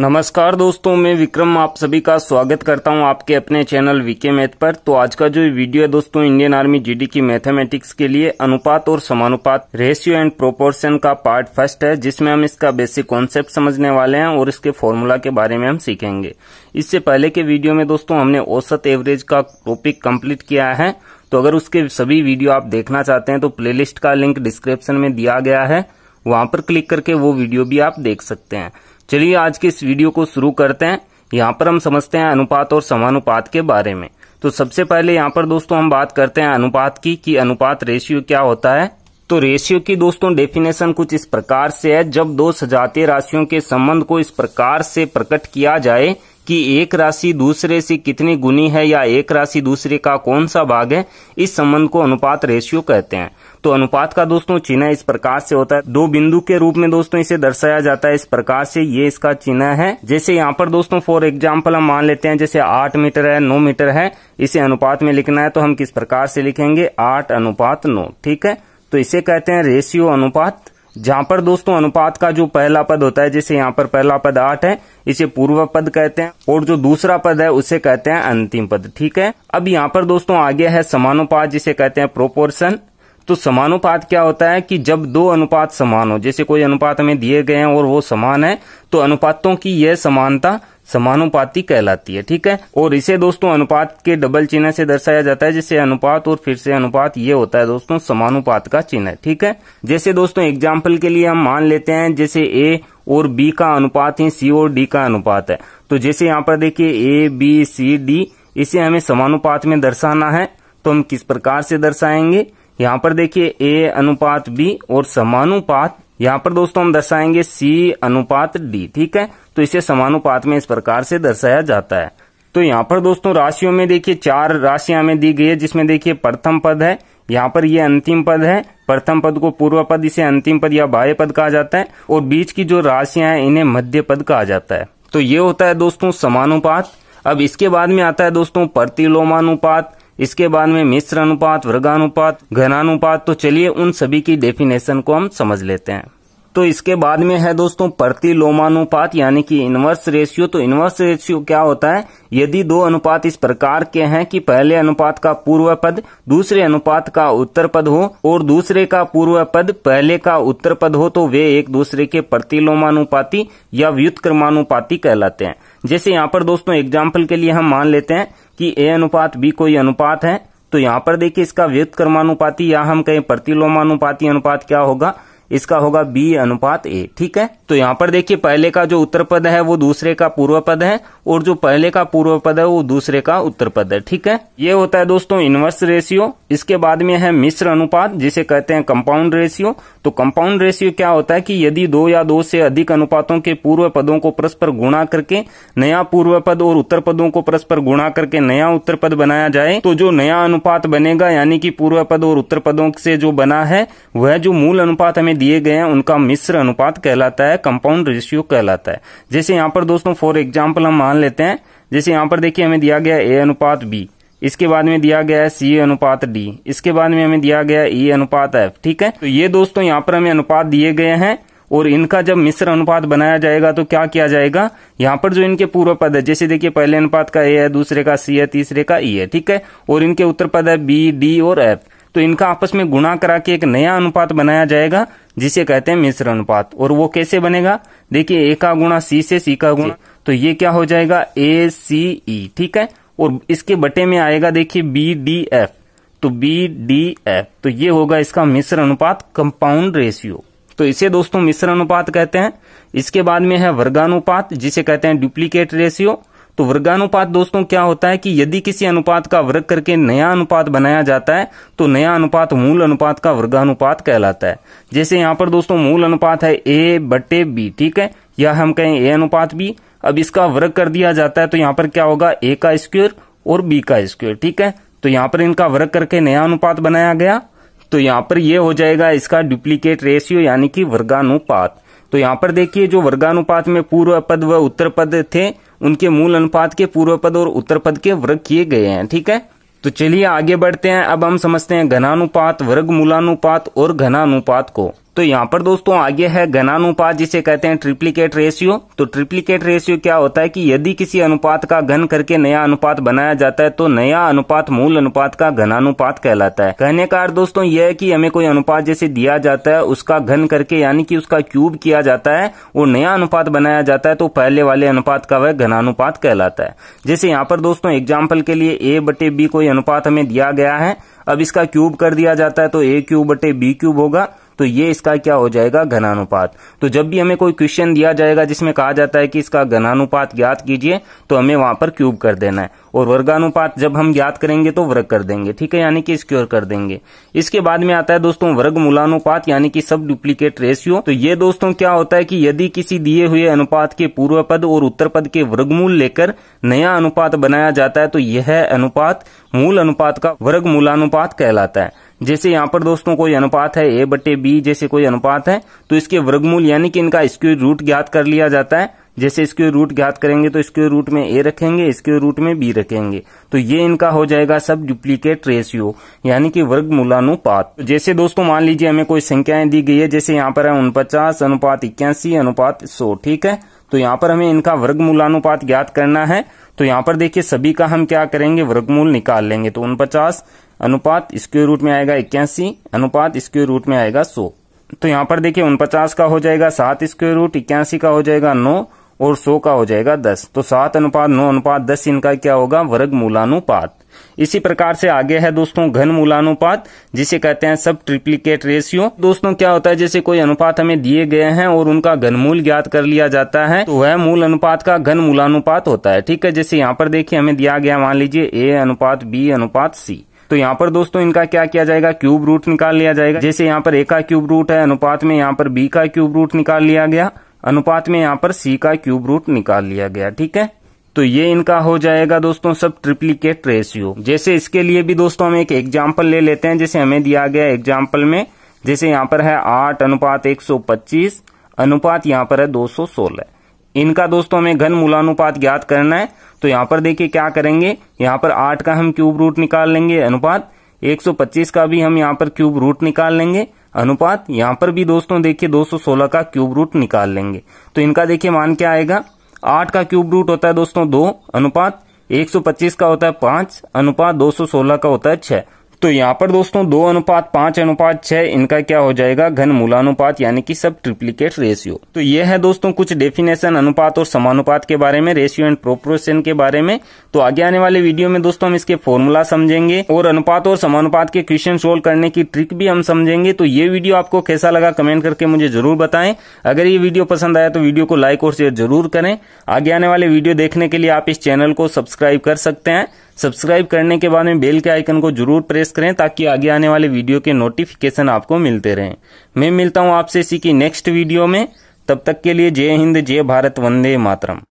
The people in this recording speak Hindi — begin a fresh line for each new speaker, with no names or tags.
नमस्कार दोस्तों मैं विक्रम आप सभी का स्वागत करता हूं आपके अपने चैनल वीके मैथ पर तो आज का जो वीडियो है दोस्तों इंडियन आर्मी जीडी की मैथमेटिक्स के लिए अनुपात और समानुपात रेशियो एंड प्रोपोर्शन का पार्ट फर्स्ट है जिसमें हम इसका बेसिक कॉन्सेप्ट समझने वाले हैं और इसके फॉर्मूला के बारे में हम सीखेंगे इससे पहले के वीडियो में दोस्तों हमने औसत एवरेज का टॉपिक कम्प्लीट किया है तो अगर उसके सभी वीडियो आप देखना चाहते हैं तो प्ले का लिंक डिस्क्रिप्शन में दिया गया है वहां पर क्लिक करके वो वीडियो भी आप देख सकते हैं चलिए आज के इस वीडियो को शुरू करते हैं यहाँ पर हम समझते हैं अनुपात और समानुपात के बारे में तो सबसे पहले यहाँ पर दोस्तों हम बात करते हैं अनुपात की कि अनुपात रेशियो क्या होता है तो रेशियो की दोस्तों डेफिनेशन कुछ इस प्रकार से है जब दो सजातीय राशियों के संबंध को इस प्रकार से प्रकट किया जाए कि एक राशि दूसरे से कितनी गुनी है या एक राशि दूसरे का कौन सा भाग है इस संबंध को अनुपात रेशियो कहते हैं तो अनुपात का दोस्तों चिन्ह इस प्रकार से होता है दो बिंदु के रूप में दोस्तों इसे दर्शाया जाता है इस प्रकार से ये इसका चिन्ह है जैसे यहाँ पर दोस्तों फॉर एग्जाम्पल हम मान लेते हैं जैसे आठ मीटर है नौ मीटर है इसे अनुपात में लिखना है तो हम किस प्रकार से लिखेंगे आठ अनुपात नौ ठीक है तो इसे कहते हैं रेशियो अनुपात जहां पर दोस्तों अनुपात का जो पहला पद होता है जैसे यहाँ पर पहला पद आठ है इसे पूर्व पद कहते हैं और जो दूसरा पद है उसे कहते हैं अंतिम पद ठीक है अब यहाँ पर दोस्तों आगे है समानुपात जिसे कहते हैं प्रोपोर्शन तो समानुपात क्या होता है कि जब दो अनुपात समान हो जैसे कोई अनुपात हमें दिए गए हैं और वो समान है तो अनुपातों की यह समानता समानुपाती कहलाती है ठीक है और इसे दोस्तों अनुपात के डबल चिन्ह से दर्शाया जाता है जिससे अनुपात और फिर से अनुपात ये होता है दोस्तों समानुपात का चिन्ह ठीक है जैसे दोस्तों एग्जाम्पल के लिए हम मान लेते हैं जैसे ए और बी का अनुपात है सी और डी का अनुपात है तो जैसे यहाँ पर देखिए ए बी सी डी इसे हमें समानुपात में दर्शाना है तो हम किस प्रकार से दर्शाएंगे यहाँ पर देखिए ए अनुपात बी और समानुपात यहाँ पर दोस्तों हम दर्शाएंगे सी अनुपात डी ठीक है तो इसे समानुपात में इस प्रकार से दर्शाया जाता है तो यहाँ पर दोस्तों राशियों में देखिए चार राशियां हमें दी गई है जिसमें देखिए प्रथम पद है यहाँ पर ये अंतिम पद है प्रथम पद को पूर्व पद इसे अंतिम पद या बाह्य पद कहा जाता है और बीच की जो राशियां हैं इन्हें मध्य पद कहा जाता है तो ये होता है दोस्तों समानुपात अब इसके बाद में आता है दोस्तों प्रतिलोमानुपात इसके बाद में मिश्र अनुपात वर्गानुपात घनानुपात तो चलिए उन सभी की डेफिनेशन को हम समझ लेते हैं तो इसके बाद में है दोस्तों प्रतिलोमानुपात यानी कि इनवर्स रेशियो तो इनवर्स रेशियो क्या होता है यदि दो अनुपात इस प्रकार के हैं कि पहले अनुपात का पूर्व पद दूसरे अनुपात का उत्तर पद हो और दूसरे का पूर्व पद पहले का उत्तर पद हो तो वे एक दूसरे के प्रतिलोमानुपाती या व्युत्क्रमानुपाती कहलाते हैं जैसे यहाँ पर दोस्तों एग्जाम्पल के लिए हम मान लेते हैं कि ए अनुपात बी कोई अनुपात है तो यहाँ पर देखिए इसका व्युत्क्रमानुपाती या हम कहें प्रतिलोमानुपाती अनुपात क्या होगा इसका होगा बी अनुपात ए ठीक है तो यहाँ पर देखिए पहले का जो उत्तर पद है वो दूसरे का पूर्व पद है और जो पहले का पूर्व पद है वो दूसरे का उत्तर पद है ठीक है ये होता है दोस्तों इनवर्स रेशियो इसके बाद में है मिश्र अनुपात जिसे कहते हैं कंपाउंड रेशियो तो कंपाउंड रेशियो क्या होता है कि यदि दो या दो से अधिक अनुपातों के पूर्व पदों को परस्पर गुणा करके नया पूर्व पद और उत्तर पदों को परस्पर गुणा करके नया उत्तर पद बनाया जाए तो जो नया अनुपात बनेगा यानी कि पूर्व पद और उत्तर पदों से जो बना है वह जो मूल अनुपात हमें दिए गए हैं उनका मिश्र अनुपात कहलाता है कंपाउंड रेशियो कहलाता है जैसे यहाँ पर दोस्तों फॉर एग्जाम्पल हम मान लेते हैं जैसे यहाँ पर देखिए हमें दिया गया ए अनुपात बी इसके बाद में दिया गया है सी अनुपात डी इसके बाद में हमें दिया गया ई e अनुपात एफ ठीक है तो ये दोस्तों यहाँ पर हमें अनुपात दिए गए हैं और इनका जब मिश्र अनुपात बनाया जाएगा तो क्या किया जाएगा यहाँ पर जो इनके पूर्व पद है जैसे देखिए पहले अनुपात का ए है दूसरे का सी है तीसरे का ई e है ठीक है और इनके उत्तर पद है बी डी और एफ तो इनका आपस में गुणा करा के एक नया अनुपात बनाया जाएगा जिसे कहते हैं मिश्र अनुपात और वो कैसे बनेगा देखिए ए का गुणा सी से सी का गुणा तो ये क्या हो जाएगा ए सी ई ठीक है और इसके बटे में आएगा देखिए बी डी एफ तो बी डी एफ तो ये होगा इसका मिश्र अनुपात कंपाउंड रेशियो तो इसे दोस्तों मिश्र अनुपात कहते हैं इसके बाद में है वर्गानुपात जिसे कहते हैं डुप्लीकेट रेशियो तो वर्गानुपात दोस्तों क्या होता है कि यदि किसी अनुपात का वर्ग करके नया अनुपात बनाया जाता है तो नया अनुपात मूल अनुपात का वर्गानुपात कहलाता है जैसे यहां पर दोस्तों मूल अनुपात है ए बटे बी ठीक है या हम कहें ए अनुपात बी अब इसका वर्ग कर दिया जाता है तो यहां पर क्या होगा ए का स्क्वेयर और बी का स्क्वेयर ठीक है तो यहां पर इनका वर्ग करके नया अनुपात बनाया गया तो यहां पर ये हो जाएगा इसका डुप्लीकेट रेशियो यानी कि वर्गानुपात तो यहां पर देखिए जो वर्गानुपात में पूर्व पद व उत्तर पद थे उनके मूल अनुपात के पूर्व पद और उत्तर पद के वर्ग किए गए हैं ठीक है तो चलिए आगे बढ़ते हैं अब हम समझते हैं घनानुपात वर्ग मूलानुपात और घनानुपात को तो यहाँ पर दोस्तों आगे है घनानुपात जिसे कहते हैं ट्रिप्लीकेट रेशियो तो ट्रिप्लीकेट रेशियो क्या होता है कि यदि किसी अनुपात का घन करके नया अनुपात बनाया जाता है तो नया अनुपात मूल अनुपात का घनानुपात कहलाता है कहने का अर्थ दोस्तों यह है कि हमें कोई अनुपात जैसे दिया जाता है उसका घन करके यानी कि उसका क्यूब किया जाता है और नया अनुपात बनाया जाता है तो पहले वाले अनुपात का वह घनानुपात कहलाता है जैसे यहाँ पर दोस्तों एग्जाम्पल के लिए ए बटे बी कोई अनुपात हमें दिया गया है अब इसका क्यूब कर दिया जाता है तो ए क्यूब बटे बी क्यूब होगा तो ये इसका क्या हो जाएगा घनानुपात तो जब भी हमें कोई क्वेश्चन दिया जाएगा जिसमें कहा जाता है कि इसका घनानुपात ज्ञात कीजिए तो हमें वहां पर क्यूब कर देना है और वर्गानुपात जब हम ज्ञात करेंगे तो वर्ग कर देंगे ठीक है यानी कि स्क्योर कर देंगे इसके बाद में आता है दोस्तों वर्ग मूलानुपात यानी कि सब डुप्लीकेट रेशियो तो ये दोस्तों क्या होता है कि यदि किसी दिए हुए अनुपात के पूर्व पद और उत्तर पद के वर्गमूल लेकर नया अनुपात बनाया जाता है तो यह अनुपात मूल अनुपात का वर्ग मूलानुपात कहलाता है जैसे यहाँ पर दोस्तों कोई अनुपात है ए बटे बी जैसे कोई अनुपात है तो इसके वर्गमूल यानी कि इनका स्क्वेयर रूट ज्ञात कर लिया जाता है जैसे इसके रूट ज्ञात करेंगे तो इसके रूट में ए रखेंगे इसके रूट में बी रखेंगे तो ये इनका हो जाएगा सब डुप्लीकेट रेशियो यानी कि वर्ग मूलानुपात तो जैसे दोस्तों मान लीजिए हमें कोई संख्याएं दी गई है जैसे यहाँ पर है उनपचास अनुपात इक्यासी अनुपात सौ ठीक है तो यहाँ पर हमें इनका वर्ग मूलानुपात ज्ञात करना है तो यहाँ पर देखिए सभी का हम क्या करेंगे वर्गमूल निकाल लेंगे तो उनपचास अनुपात स्क्वेयर रूट में आएगा इक्यासी अनुपात स्क्वेयर रूट में आएगा सो तो यहाँ पर देखिए उनपचास का हो जाएगा सात स्क्वेयर रूट इक्यासी का हो जाएगा नौ और सो का हो जाएगा दस तो सात अनुपात नौ अनुपात दस इनका क्या होगा वर्ग मूलानुपात इसी प्रकार से आगे है दोस्तों घन मूलानुपात जिसे कहते हैं सब ट्रिप्लीकेट रेशियो दोस्तों क्या होता है जैसे कोई अनुपात हमें दिए गए हैं और उनका घनमूल ज्ञात कर लिया जाता है तो वह मूल अनुपात का घन मूलानुपात होता है ठीक है जैसे यहाँ पर देखिए हमें दिया गया मान लीजिए ए अनुपात बी अनुपात सी तो यहाँ पर दोस्तों इनका क्या किया जाएगा क्यूब रूट निकाल लिया जाएगा जैसे यहाँ पर ए का क्यूब रूट है अनुपात में यहाँ पर बी का क्यूब रूट निकाल लिया गया अनुपात में यहाँ पर सी का क्यूब रूट निकाल लिया गया ठीक है तो ये इनका हो जाएगा दोस्तों सब ट्रिप्लीकेट रेशियो जैसे इसके लिए भी दोस्तों हम एक एग्जाम्पल ले लेते हैं जैसे हमें दिया गया एग्जाम्पल में जैसे यहाँ पर है आठ अनुपात एक अनुपात यहाँ पर है दो सौ सोलह इनका दोस्तों हमें घन मूलानुपात ज्ञात करना है तो यहाँ पर देखिए क्या करेंगे यहाँ पर आठ का हम क्यूब रूट निकाल लेंगे अनुपात 125 का भी हम यहाँ पर क्यूब रूट निकाल लेंगे अनुपात यहाँ पर भी दोस्तों देखिए 216 का क्यूब रूट निकाल लेंगे तो इनका देखिए मान क्या आएगा आठ का क्यूब रूट होता है दोस्तों दो अनुपात 125 का होता है पांच अनुपात 216 का होता है छह तो यहाँ पर दोस्तों दो अनुपात पांच अनुपात छह इनका क्या हो जाएगा घन मूलानुपात यानी कि सब ट्रिप्लीकेट रेशियो तो ये है दोस्तों कुछ डेफिनेशन अनुपात और समानुपात के बारे में रेशियो एंड प्रोपोर्शन के बारे में तो आगे आने वाले वीडियो में दोस्तों हम इसके फॉर्मूला समझेंगे और अनुपात और समानुपात के क्वेश्चन सोल्व करने की ट्रिक भी हम समझेंगे तो ये वीडियो आपको कैसा लगा कमेंट करके मुझे जरूर बताएं अगर ये वीडियो पसंद आया तो वीडियो को लाइक और शेयर जरूर करें आगे आने वाले वीडियो देखने के लिए आप इस चैनल को सब्सक्राइब कर सकते हैं सब्सक्राइब करने के बाद में बेल के आइकन को जरूर प्रेस करें ताकि आगे आने वाले वीडियो के नोटिफिकेशन आपको मिलते रहें मैं मिलता हूं आपसे इसी की नेक्स्ट वीडियो में तब तक के लिए जय हिंद जय भारत वंदे मातरम